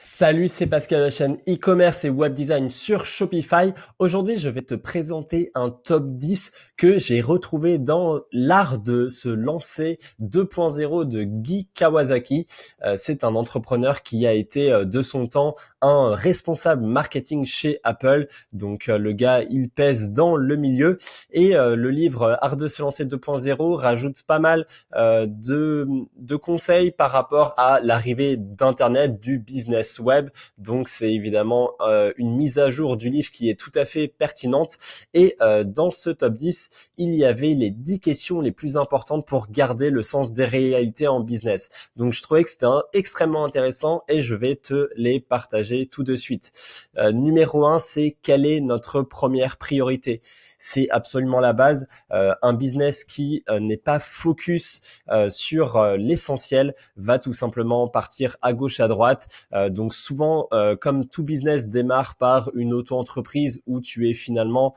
Salut, c'est Pascal, la chaîne e-commerce et web design sur Shopify. Aujourd'hui, je vais te présenter un top 10 que j'ai retrouvé dans l'art de se lancer 2.0 de Guy Kawasaki. Euh, c'est un entrepreneur qui a été euh, de son temps un responsable marketing chez Apple. Donc euh, le gars, il pèse dans le milieu et le livre Art de se lancer 2.0 rajoute pas mal de conseils par rapport à l'arrivée d'Internet, du business web. Donc c'est évidemment euh, une mise à jour du livre qui est tout à fait pertinente. Et euh, dans ce top 10, il y avait les 10 questions les plus importantes pour garder le sens des réalités en business. Donc je trouvais que c'était extrêmement intéressant et je vais te les partager tout de suite. Euh, numéro 1, c'est quelle est notre première priorité c'est absolument la base. Euh, un business qui euh, n'est pas focus euh, sur l'essentiel va tout simplement partir à gauche, à droite. donc souvent, comme tout business démarre par une auto-entreprise où tu es finalement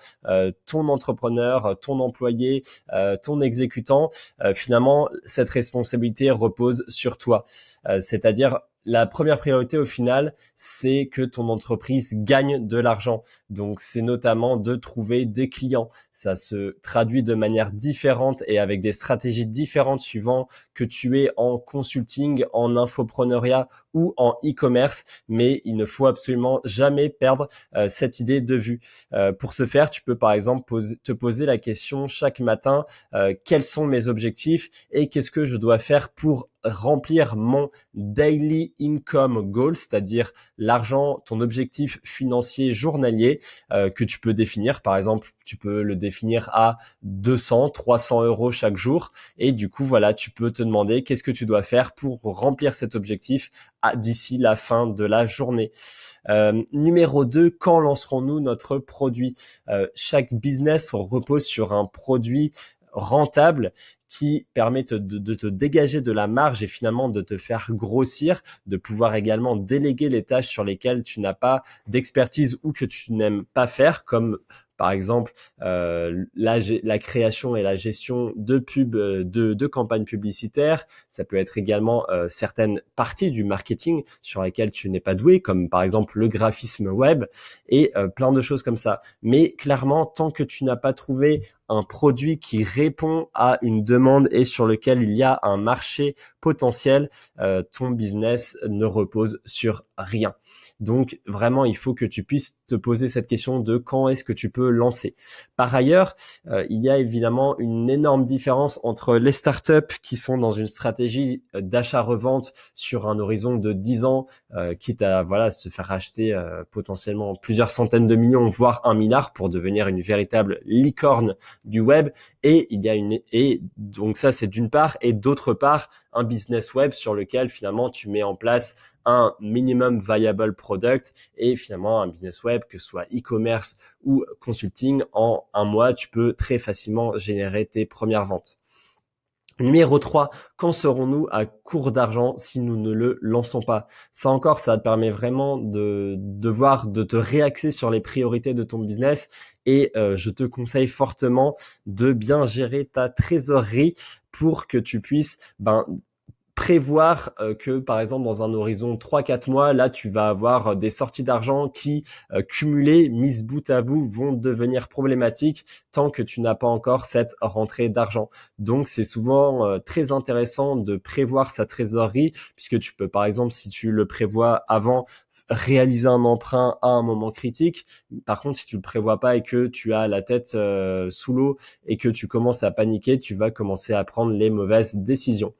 ton entrepreneur, ton employé, ton exécutant, finalement, cette responsabilité repose sur toi. C'est-à-dire la première priorité au final, c'est que ton entreprise gagne de l'argent. Donc c'est notamment de trouver des clients. Ça se traduit de manière différente et avec des stratégies différentes suivant que tu es en consulting, en infopreneuriat ou en e-commerce. Mais il ne faut absolument jamais perdre euh, cette idée de vue. Euh, pour ce faire, tu peux par exemple te poser la question chaque matin, euh, quels sont mes objectifs et qu'est-ce que je dois faire pour remplir mon daily income goal, c'est-à-dire l'argent, ton objectif financier journalier euh, que tu peux définir. Par exemple, tu peux le définir à 200, 300 euros chaque jour. Et du coup, voilà, tu peux te demander qu'est-ce que tu dois faire pour remplir cet objectif d'ici la fin de la journée. Euh, numéro 2, quand lancerons-nous notre produit euh, Chaque business repose sur un produit rentable qui permet de, de, te dégager de la marge et finalement de te faire grossir, de pouvoir également déléguer les tâches sur lesquelles tu n'as pas d'expertise ou que tu n'aimes pas faire, comme par exemple euh, la, création et la gestion de pubs, euh, de, campagnes publicitaires. Ça peut être également euh, certaines parties du marketing sur lesquelles tu n'es pas doué, comme par exemple le graphisme web et plein de choses comme ça. Mais clairement, tant que tu n'as pas trouvé un produit qui répond à une demande et sur lequel il y a un marché potentiel, ton business ne repose sur rien. Donc vraiment, il faut que tu puisses te poser cette question de quand est-ce que tu peux lancer. Par ailleurs, euh, il y a évidemment une énorme différence entre les startups qui sont dans une stratégie euh, d'achat-revente sur un horizon de 10 ans, euh, quitte à voilà se faire acheter potentiellement plusieurs centaines de millions, voire un milliard pour devenir une véritable licorne du web. Et il y a une et donc ça c'est d'une part et d'autre part un business web sur lequel finalement tu mets en place un minimum viable product et finalement un business web, que ce soit e-commerce ou consulting, en un mois, tu peux très facilement générer tes premières ventes. Numéro 3, quand serons-nous à court d'argent si nous ne le lançons pas Ça encore, ça permet vraiment de, de voir, de te réaxer sur les priorités de ton business et euh, je te conseille fortement de bien gérer ta trésorerie pour que tu puisses ben, prévoir euh, que par exemple dans un horizon 3-4 mois, là tu vas avoir euh, des sorties d'argent qui euh, cumulées, mises bout à bout, vont devenir problématiques tant que tu n'as pas encore cette rentrée d'argent. Donc c'est souvent très intéressant de prévoir sa trésorerie puisque tu peux par exemple si tu le prévois avant réaliser un emprunt à un moment critique. Par contre, si tu le prévois pas et que tu as la tête sous l'eau et que tu commences à paniquer, tu vas commencer à prendre les mauvaises décisions.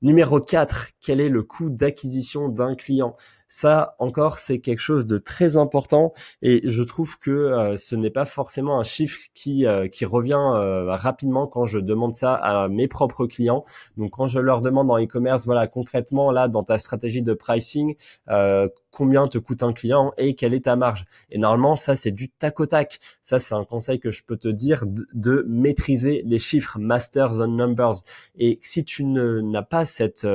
Numéro 4, quel est le coût d'acquisition d'un client ça encore, c'est quelque chose de très important et je trouve que euh, ce n'est pas forcément un chiffre qui, euh, qui revient euh, rapidement quand je demande ça à mes propres clients. Donc quand je leur demande en e-commerce, voilà concrètement là dans ta stratégie de pricing, combien te coûte un client et quelle est ta marge. Et normalement, ça, c'est du tac au tac. Ça, c'est un conseil que je peux te dire de, maîtriser les chiffres, masters on numbers. Et si tu n'as pas cette,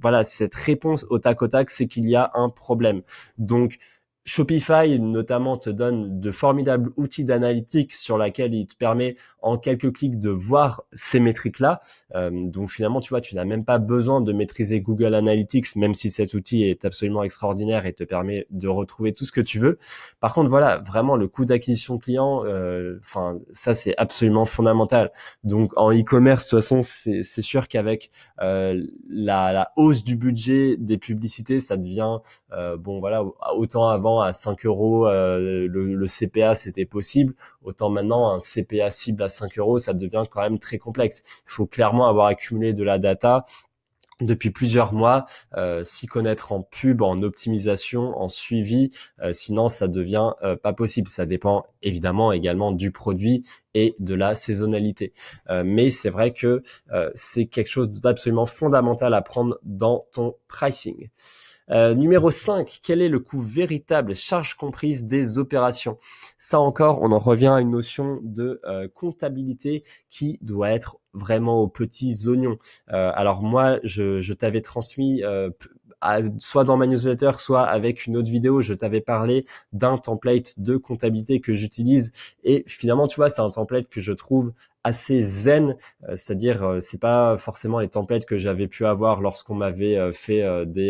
voilà, cette réponse au tac au tac, c'est qu'il y a un problème. Donc Shopify notamment te donne de formidables outils d'analytique sur lesquels il te permet en quelques clics de voir ces métriques-là. Euh, donc finalement, tu vois, tu n'as même pas besoin de maîtriser Google Analytics, même si cet outil est absolument extraordinaire et te permet de retrouver tout ce que tu veux. Par contre, voilà, vraiment le coût d'acquisition client, euh, enfin ça c'est absolument fondamental. Donc en e-commerce, de toute façon, c'est sûr qu'avec euh, la, la, hausse du budget des publicités, ça devient bon voilà autant avant à 5 euros euh, le, CPA c'était possible, autant maintenant un CPA cible à 5 euros ça devient quand même très complexe. Il faut clairement avoir accumulé de la data depuis plusieurs mois, euh, s'y connaître en pub, en optimisation, en suivi, euh, sinon ça devient pas possible. Ça dépend évidemment également du produit et de la saisonnalité. mais c'est vrai que c'est quelque chose d'absolument fondamental à prendre dans ton pricing. Euh, numéro 5, quel est le coût véritable, charge comprise des opérations Ça encore, on en revient à une notion de euh, comptabilité qui doit être vraiment aux petits oignons. Euh, alors moi, je, t'avais transmis soit dans ma newsletter, soit avec une autre vidéo, je t'avais parlé d'un template de comptabilité que j'utilise. Et finalement, tu vois, c'est un template que je trouve assez zen, euh, c'est-à-dire euh, c'est pas forcément les tempêtes que j'avais pu avoir lorsqu'on m'avait euh, fait des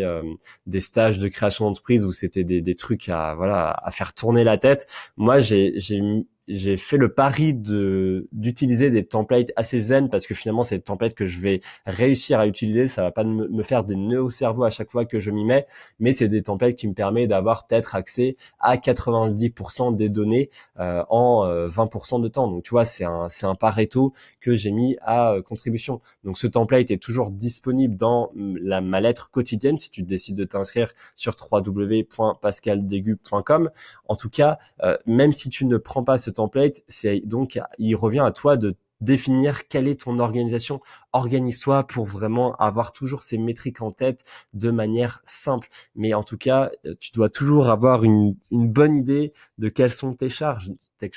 des stages de création d'entreprise où c'était des, des trucs à voilà à faire tourner la tête. Moi j'ai j'ai j'ai fait le pari de d'utiliser des templates assez zen parce que finalement c'est des templates que je vais réussir à utiliser ça va pas me, faire des nœuds au cerveau à chaque fois que je m'y mets mais c'est des templates qui me permettent d'avoir peut-être accès à 90% des données euh, en 20% euh, de temps donc tu vois c'est un c'est un Pareto que j'ai mis à euh, contribution donc ce template est toujours disponible dans mm, la ma lettre quotidienne si tu décides de t'inscrire sur www.pascaldegu.com en tout cas même si tu ne prends pas ce template, c'est donc il revient à toi de définir quelle est ton organisation. Organise-toi pour vraiment avoir toujours ces métriques en tête de manière simple. Mais en tout cas, euh, tu dois toujours avoir une, bonne idée de quelles sont tes charges.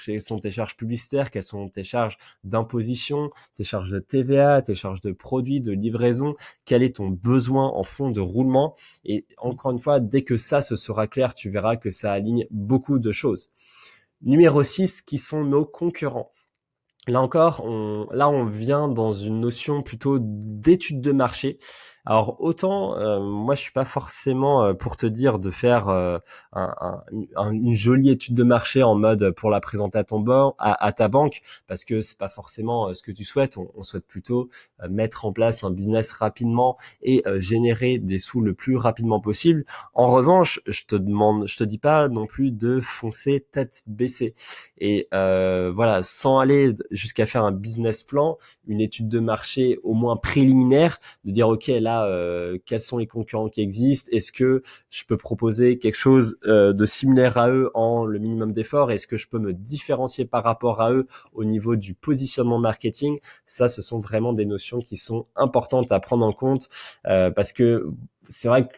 Quelles sont tes charges publicitaires, quelles sont tes charges d'imposition, tes charges de TVA, tes charges de produits, de livraison, quel est ton besoin en fond de roulement. Et encore une fois, dès que ça se sera clair, tu verras que ça aligne beaucoup de choses. Numéro 6, qui sont nos concurrents. Là encore, on, là on vient dans une notion plutôt d'étude de marché. Alors autant euh, moi je suis pas forcément euh, pour te dire de faire euh, une jolie étude de marché en mode pour la présenter à ton à, ta banque parce que c'est pas forcément ce que tu souhaites. On, on souhaite plutôt mettre en place un business rapidement et générer des sous le plus rapidement possible. En revanche, je te demande, je te dis pas non plus de foncer tête baissée et voilà sans aller jusqu'à faire un business plan, une étude de marché au moins préliminaire de dire ok là euh, quels sont les concurrents qui existent Est-ce que je peux proposer quelque chose euh, de similaire à eux en le minimum d'effort Est-ce que je peux me différencier par rapport à eux au niveau du positionnement marketing Ça, ce sont vraiment des notions qui sont importantes à prendre en compte euh, parce que c'est vrai que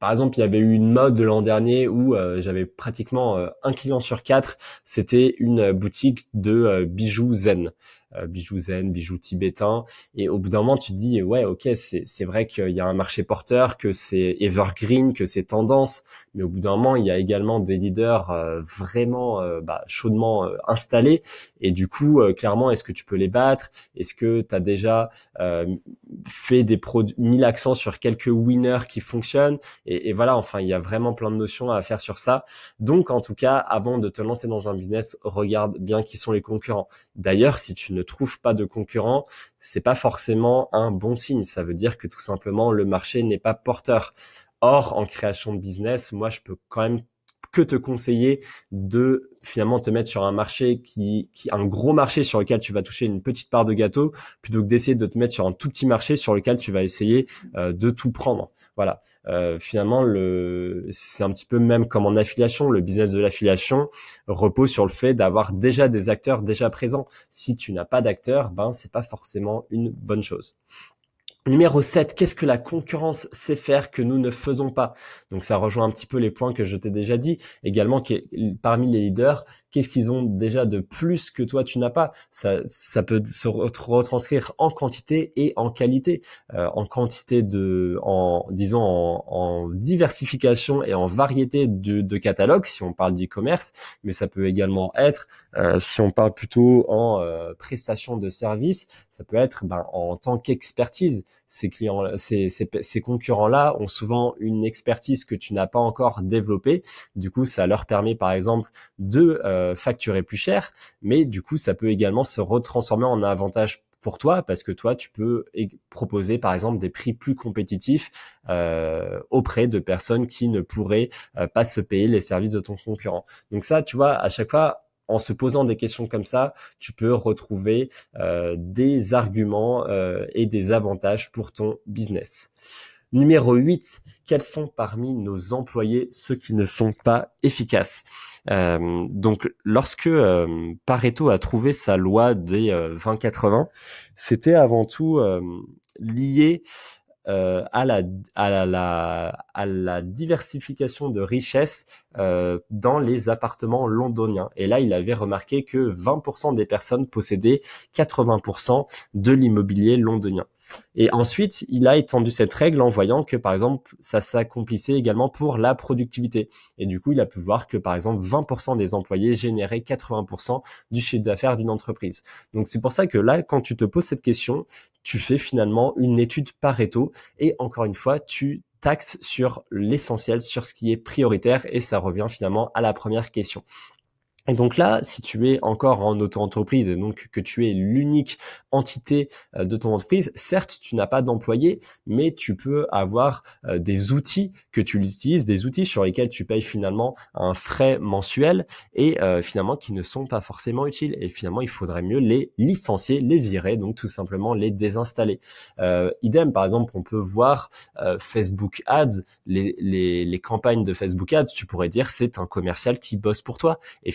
par exemple, il y avait eu une mode l'an dernier où j'avais pratiquement un client sur quatre, c'était une boutique de bijoux zen euh, bijoux zen, bijoux tibétains. Et au bout d'un moment, tu te dis, ouais, ok, c'est vrai qu'il y a un marché porteur, que c'est evergreen, que c'est tendance. Mais au bout d'un moment, il y a également des leaders euh, vraiment euh, bah, chaudement euh, installés. Et du coup, clairement, est-ce que tu peux les battre Est-ce que tu as déjà fait des produits, mis l'accent sur quelques winners qui fonctionnent et, et voilà, enfin, il y a vraiment plein de notions à faire sur ça. Donc, en tout cas, avant de te lancer dans un business, regarde bien qui sont les concurrents. D'ailleurs, si tu ne trouve pas de concurrent c'est pas forcément un bon signe. Ça veut dire que tout simplement le marché n'est pas porteur. Or, en création de business, moi, je peux quand même que te conseiller de finalement te mettre sur un marché qui, qui un gros marché sur lequel tu vas toucher une petite part de gâteau plutôt que d'essayer de te mettre sur un tout petit marché sur lequel tu vas essayer euh, de tout prendre voilà euh, finalement c'est un petit peu même comme en affiliation le business de l'affiliation repose sur le fait d'avoir déjà des acteurs déjà présents si tu n'as pas d'acteurs ben c'est pas forcément une bonne chose Numéro 7, qu'est-ce que la concurrence sait faire que nous ne faisons pas Donc ça rejoint un petit peu les points que je t'ai déjà dit. Également, parmi les leaders, Qu'est-ce qu'ils ont déjà de plus que toi tu n'as pas ça, ça peut se retranscrire en quantité et en qualité, euh, en quantité de, en disons en, diversification et en variété de, de catalogue si on parle d'e-commerce, mais ça peut également être euh, si on parle plutôt en euh, prestation de services, ça peut être ben, en tant qu'expertise. Ces clients, ces, ces, concurrents-là ont souvent une expertise que tu n'as pas encore développée. Du coup, ça leur permet par exemple de euh, facturer plus cher, mais du coup, ça peut également se retransformer en avantage pour toi parce que toi, tu peux proposer par exemple des prix plus compétitifs euh, auprès de personnes qui ne pourraient euh, pas se payer les services de ton concurrent. Donc ça, tu vois, à chaque fois, en se posant des questions comme ça, tu peux retrouver des arguments et des avantages pour ton business. Numéro 8, quels sont parmi nos employés ceux qui ne sont pas efficaces euh, donc, lorsque euh, Pareto a trouvé sa loi des 20-80, euh, c'était avant tout lié à, la, à, la, diversification de richesses dans les appartements londoniens. Et là, il avait remarqué que 20% des personnes possédaient 80% de l'immobilier londonien. Et ensuite, il a étendu cette règle en voyant que, par exemple, ça s'accomplissait également pour la productivité. Et du coup, il a pu voir que, par exemple, 20% des employés généraient 80% du chiffre d'affaires d'une entreprise. Donc, c'est pour ça que là, quand tu te poses cette question, tu fais finalement une étude par Pareto. Et encore une fois, tu taxes sur l'essentiel, sur ce qui est prioritaire, et ça revient finalement à la première question. Et donc là, si tu es encore en auto-entreprise et donc que tu es l'unique entité euh, de ton entreprise, certes, tu n'as pas d'employé, mais tu peux avoir euh, des outils que tu utilises, des outils sur lesquels tu payes finalement un frais mensuel et euh, finalement qui ne sont pas forcément utiles. Et finalement, il faudrait mieux les licencier, les virer, donc tout simplement les désinstaller. idem, par exemple, on peut voir Facebook Ads, les, les campagnes de Facebook Ads, tu pourrais dire c'est un commercial qui bosse pour toi. Et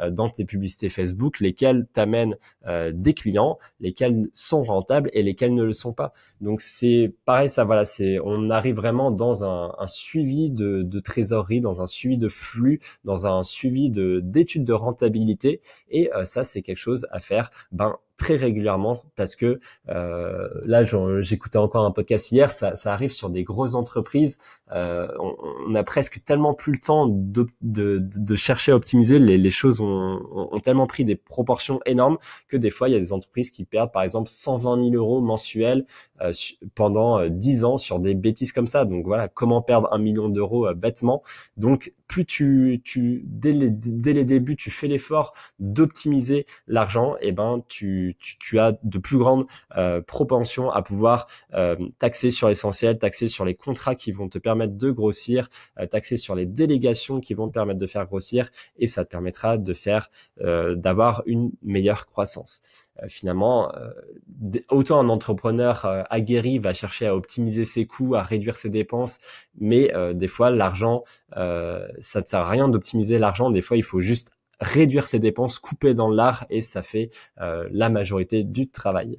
euh, dans tes publicités Facebook, lesquelles t'amènent euh, des clients, lesquelles sont rentables et lesquelles ne le sont pas. Donc c'est pareil, ça voilà, c'est on arrive vraiment dans un, suivi de, trésorerie, dans un suivi de flux, dans un suivi de d'études de rentabilité et euh, ça c'est quelque chose à faire ben très régulièrement parce que euh, là j'écoutais encore un podcast hier, ça, ça, arrive sur des grosses entreprises, euh, on, on, a presque tellement plus le temps de, de, de chercher à optimiser, les, les choses ont, tellement pris des proportions énormes que des fois il y a des entreprises qui perdent par exemple 120 000 euros mensuels euh, pendant 10 euh, ans sur des bêtises comme ça. Donc voilà, comment perdre un million d'euros euh, bêtement. Donc plus tu, tu dès, les, dès les débuts tu fais l'effort d'optimiser l'argent, et eh ben tu tu, as de plus grandes euh, propensions à pouvoir euh, taxer sur l'essentiel, taxer sur les contrats qui vont te permettre de grossir, euh, taxer sur les délégations qui vont te permettre de faire grossir, et ça te permettra de faire, d'avoir une meilleure croissance finalement, autant un entrepreneur aguerri va chercher à optimiser ses coûts, à réduire ses dépenses, mais des fois, l'argent, ça ne sert à rien d'optimiser l'argent. Des fois, il faut juste réduire ses dépenses, couper dans l'art et ça fait euh, la majorité du travail.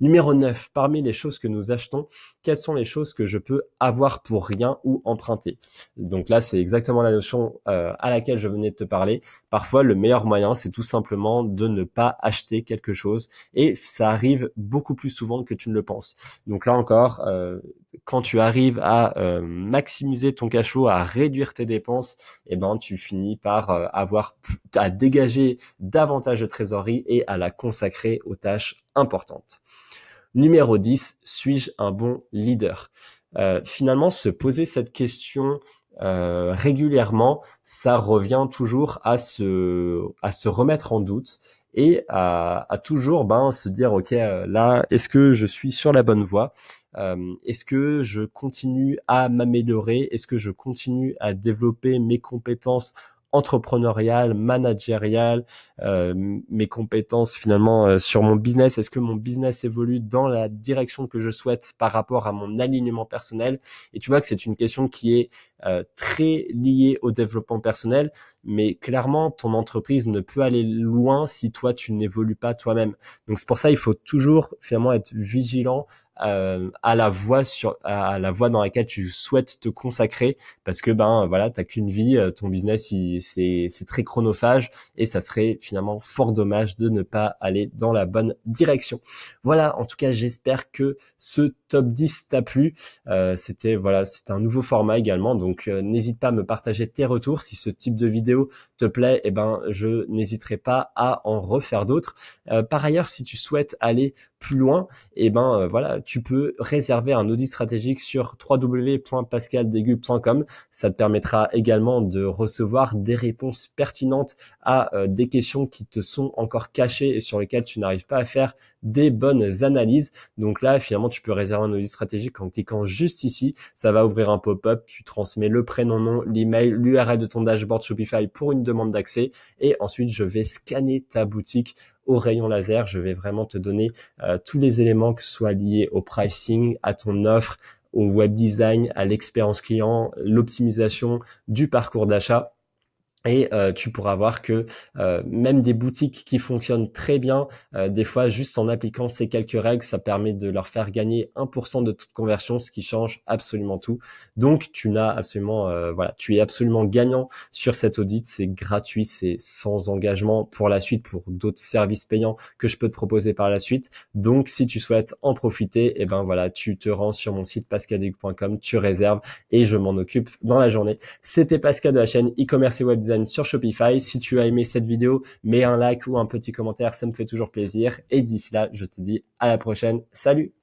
Numéro 9, parmi les choses que nous achetons, quelles sont les choses que je peux avoir pour rien ou emprunter Donc là, c'est exactement la notion euh, à laquelle je venais de te parler. Parfois, le meilleur moyen, c'est tout simplement de ne pas acheter quelque chose et ça arrive beaucoup plus souvent que tu ne le penses. Donc là encore, euh, quand tu arrives à euh, maximiser ton cachot, à réduire tes dépenses, eh ben tu finis par avoir à dégager davantage de trésorerie et à la consacrer aux tâches importante. Numéro 10, suis-je un bon leader euh, Finalement, se poser cette question euh, régulièrement, ça revient toujours à se, à se remettre en doute et à, toujours ben, se dire, OK, euh, là, est-ce que je suis sur la bonne voie Est-ce que je continue à m'améliorer Est-ce que je continue à développer mes compétences entrepreneurial managérial, euh, mes compétences finalement euh, sur mon business, est-ce que mon business évolue dans la direction que je souhaite par rapport à mon alignement personnel Et tu vois que c'est une question qui est euh, très liée au développement personnel, mais clairement ton entreprise ne peut aller loin si toi tu n'évolues pas toi-même. Donc c'est pour ça il faut toujours finalement être vigilant euh, à la voie sur à la voie dans laquelle tu souhaites te consacrer parce que ben voilà t'as qu'une vie euh, ton business c'est c'est très chronophage et ça serait finalement fort dommage de ne pas aller dans la bonne direction voilà en tout cas j'espère que ce top 10 t'a plu. Euh, c'était voilà, c'est un nouveau format également, donc euh, n'hésite pas à me partager tes retours. Si ce type de vidéo te plaît, eh ben je n'hésiterai pas à en refaire d'autres. Euh, par ailleurs, si tu souhaites aller plus loin, eh ben voilà, tu peux réserver un audit stratégique sur www.pascaldegu.com. Ça te permettra également de recevoir des réponses pertinentes à des questions qui te sont encore cachées et sur lesquelles tu n'arrives pas à faire des bonnes analyses. Donc là, finalement, tu peux réserver un audit stratégique en cliquant juste ici. Ça va ouvrir un pop-up. Tu transmets le prénom, nom, l'email, l'URL de ton dashboard Shopify pour une demande d'accès. Et ensuite, je vais scanner ta boutique au rayon laser. Je vais vraiment te donner euh, tous les éléments que soient liés au pricing, à ton offre, au web design, à l'expérience client, l'optimisation du parcours d'achat et euh, tu pourras voir que euh, même des boutiques qui fonctionnent très bien, euh, des fois juste en appliquant ces quelques règles, ça permet de leur faire gagner 1% de conversion, ce qui change absolument tout. Donc tu n'as absolument, voilà, tu es absolument gagnant sur cet audit. C'est gratuit, c'est sans engagement pour la suite, pour d'autres services payants que je peux te proposer par la suite. Donc si tu souhaites en profiter, et eh ben voilà, tu te rends sur mon site pascaduc.com, tu réserves et je m'en occupe dans la journée. C'était Pascal de la chaîne e-commerce et web design sur Shopify. Si tu as aimé cette vidéo, mets un like ou un petit commentaire, ça me fait toujours plaisir. Et d'ici là, je te dis à la prochaine. Salut